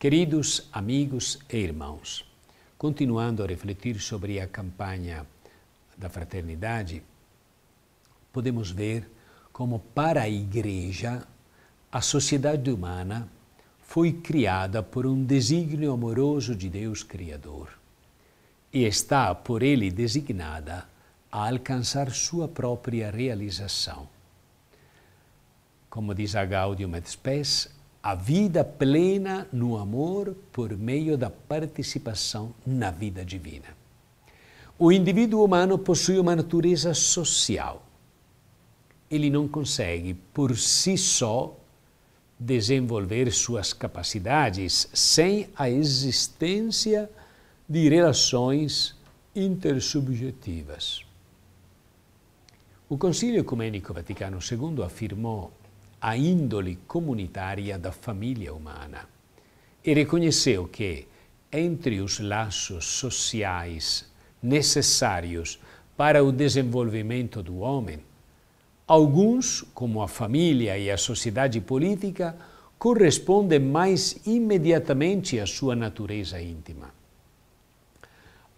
Queridos amigos e irmãos, continuando a refletir sobre a campanha da fraternidade, podemos ver como, para a Igreja, a sociedade humana foi criada por um desígnio amoroso de Deus Criador e está por Ele designada a alcançar sua própria realização. Como diz a Gaudium et Spes, a vida plena no amor por meio da participação na vida divina. O indivíduo humano possui uma natureza social. Ele não consegue, por si só, desenvolver suas capacidades sem a existência de relações intersubjetivas. O Concílio Ecumênico Vaticano II afirmou a índole comunitária da família humana e reconheceu que, entre os laços sociais necessários para o desenvolvimento do homem, alguns, como a família e a sociedade política, correspondem mais imediatamente à sua natureza íntima.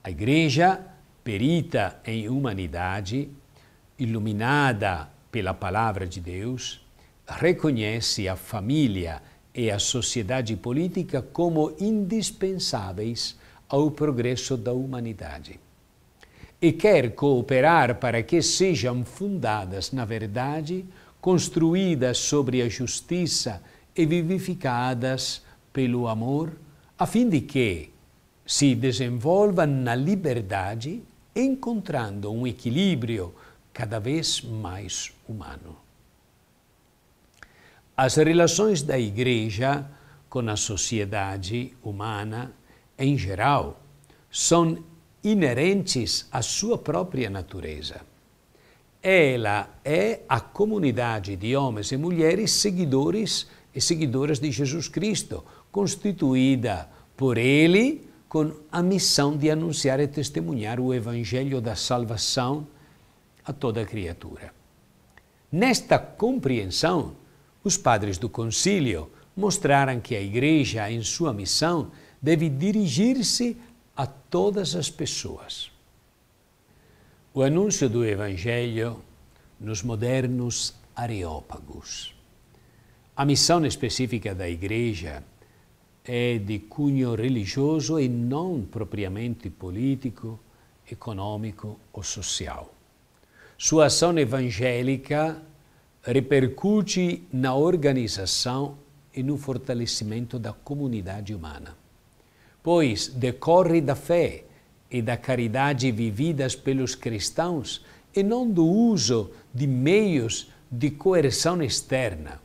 A Igreja, perita em humanidade, iluminada pela palavra de Deus, reconhece a família e a sociedade política como indispensáveis ao progresso da humanidade. E quer cooperar para que sejam fundadas na verdade, construídas sobre a justiça e vivificadas pelo amor, a fim de que se desenvolvam na liberdade, encontrando um equilíbrio cada vez mais humano. As relações da igreja com a sociedade humana em geral são inerentes à sua própria natureza. Ela é a comunidade de homens e mulheres seguidores e seguidoras de Jesus Cristo, constituída por Ele com a missão de anunciar e testemunhar o Evangelho da salvação a toda criatura. Nesta compreensão, os padres do concílio mostraram que a Igreja, em sua missão, deve dirigir-se a todas as pessoas. O anúncio do Evangelho nos modernos areópagos. A missão específica da Igreja é de cunho religioso e não propriamente político, econômico ou social. Sua ação evangélica repercute na organização e no fortalecimento da comunidade humana, pois decorre da fé e da caridade vividas pelos cristãos e não do uso de meios de coerção externa.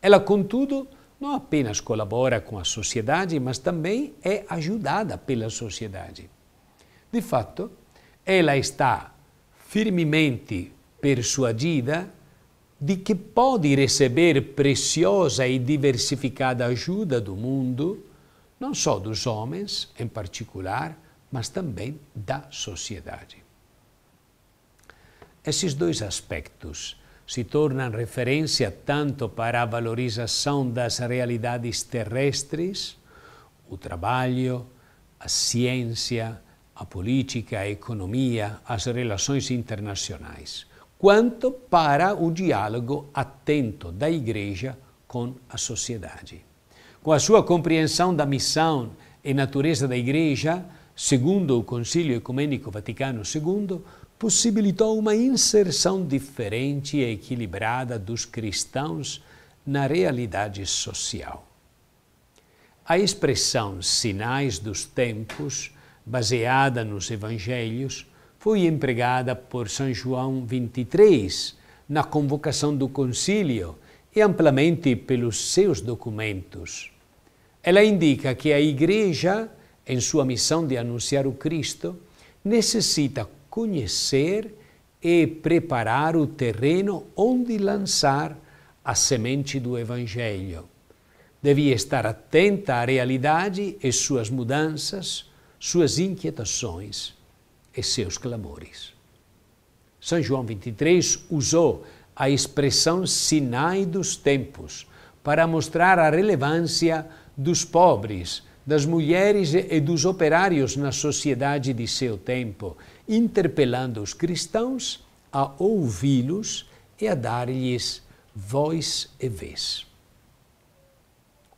Ela, contudo, não apenas colabora com a sociedade, mas também é ajudada pela sociedade. De fato, ela está firmemente persuadida de que pode receber preciosa e diversificada ajuda do mundo, não só dos homens em particular, mas também da sociedade. Esses dois aspectos se tornam referência tanto para a valorização das realidades terrestres, o trabalho, a ciência, a política, a economia, as relações internacionais quanto para o diálogo atento da Igreja com a sociedade. Com a sua compreensão da missão e natureza da Igreja, segundo o Concílio Ecumênico Vaticano II, possibilitou uma inserção diferente e equilibrada dos cristãos na realidade social. A expressão sinais dos tempos, baseada nos evangelhos, foi empregada por São João XXIII na convocação do concílio e amplamente pelos seus documentos. Ela indica que a Igreja, em sua missão de anunciar o Cristo, necessita conhecer e preparar o terreno onde lançar a semente do Evangelho. Devia estar atenta à realidade e suas mudanças, suas inquietações e seus clamores. São João 23 usou a expressão Sinai dos tempos para mostrar a relevância dos pobres, das mulheres e dos operários na sociedade de seu tempo, interpelando os cristãos a ouvi-los e a dar-lhes voz e vez.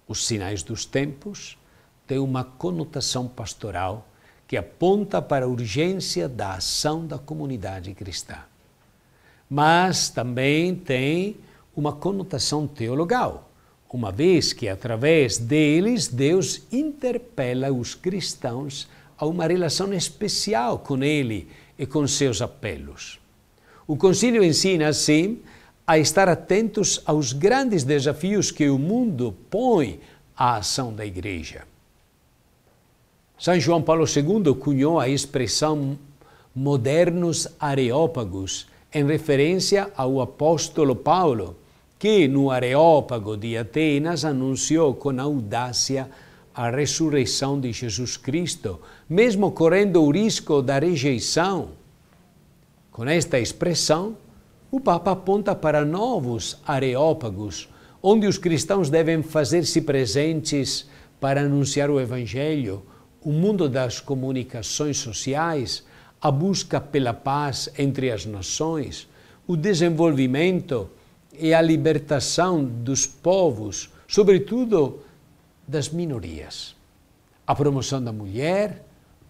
Os sinais dos tempos têm uma conotação pastoral que aponta para a urgência da ação da comunidade cristã. Mas também tem uma conotação teologal, uma vez que através deles Deus interpela os cristãos a uma relação especial com Ele e com seus apelos. O Concílio ensina, assim, a estar atentos aos grandes desafios que o mundo põe à ação da Igreja. São João Paulo II cunhou a expressão modernos areópagos em referência ao apóstolo Paulo, que no Areópago de Atenas anunciou com audácia a ressurreição de Jesus Cristo, mesmo correndo o risco da rejeição. Com esta expressão, o Papa aponta para novos areópagos, onde os cristãos devem fazer-se presentes para anunciar o Evangelho, o mundo das comunicações sociais, a busca pela paz entre as nações, o desenvolvimento e a libertação dos povos, sobretudo das minorias. A promoção da mulher,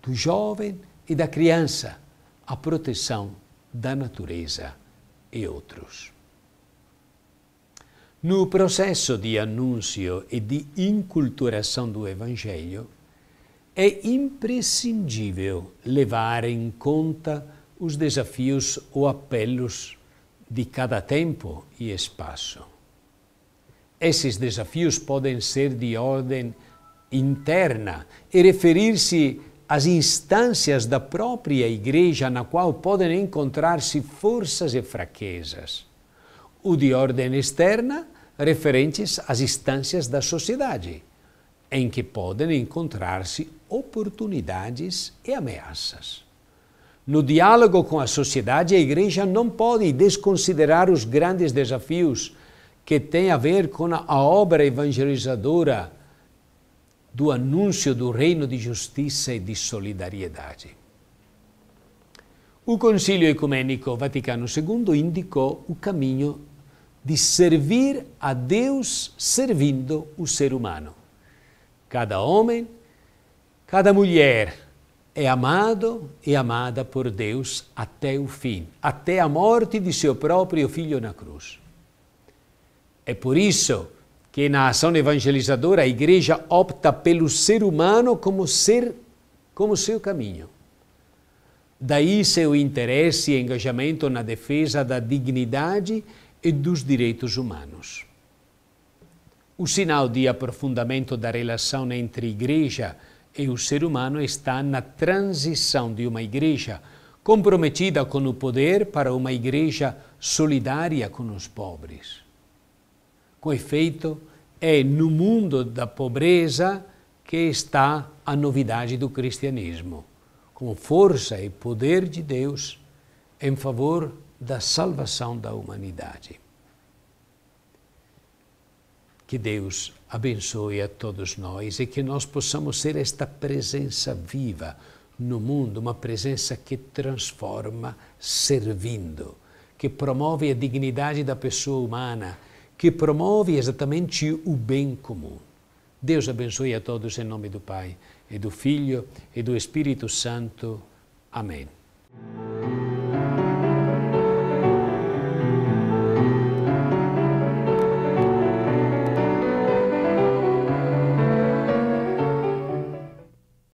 do jovem e da criança, a proteção da natureza e outros. No processo de anúncio e de inculturação do Evangelho, é imprescindível levar em conta os desafios ou apelos de cada tempo e espaço. Esses desafios podem ser de ordem interna e referir-se às instâncias da própria Igreja na qual podem encontrar-se forças e fraquezas, ou de ordem externa referentes às instâncias da sociedade em que podem encontrar-se oportunidades e ameaças. No diálogo com a sociedade, a Igreja não pode desconsiderar os grandes desafios que têm a ver com a obra evangelizadora do anúncio do reino de justiça e de solidariedade. O Concílio Ecumênico Vaticano II indicou o caminho de servir a Deus servindo o ser humano. Cada homem, cada mulher é amado e amada por Deus até o fim, até a morte de seu próprio filho na cruz. É por isso que na ação evangelizadora a igreja opta pelo ser humano como ser, como seu caminho. Daí seu interesse e engajamento na defesa da dignidade e dos direitos humanos. O sinal de aprofundamento da relação entre igreja e o ser humano está na transição de uma igreja comprometida com o poder para uma igreja solidária com os pobres. Com efeito, é no mundo da pobreza que está a novidade do cristianismo, com força e poder de Deus em favor da salvação da humanidade. Que Deus abençoe a todos nós e que nós possamos ser esta presença viva no mundo, uma presença que transforma servindo, que promove a dignidade da pessoa humana, que promove exatamente o bem comum. Deus abençoe a todos em nome do Pai, e do Filho e do Espírito Santo. Amém.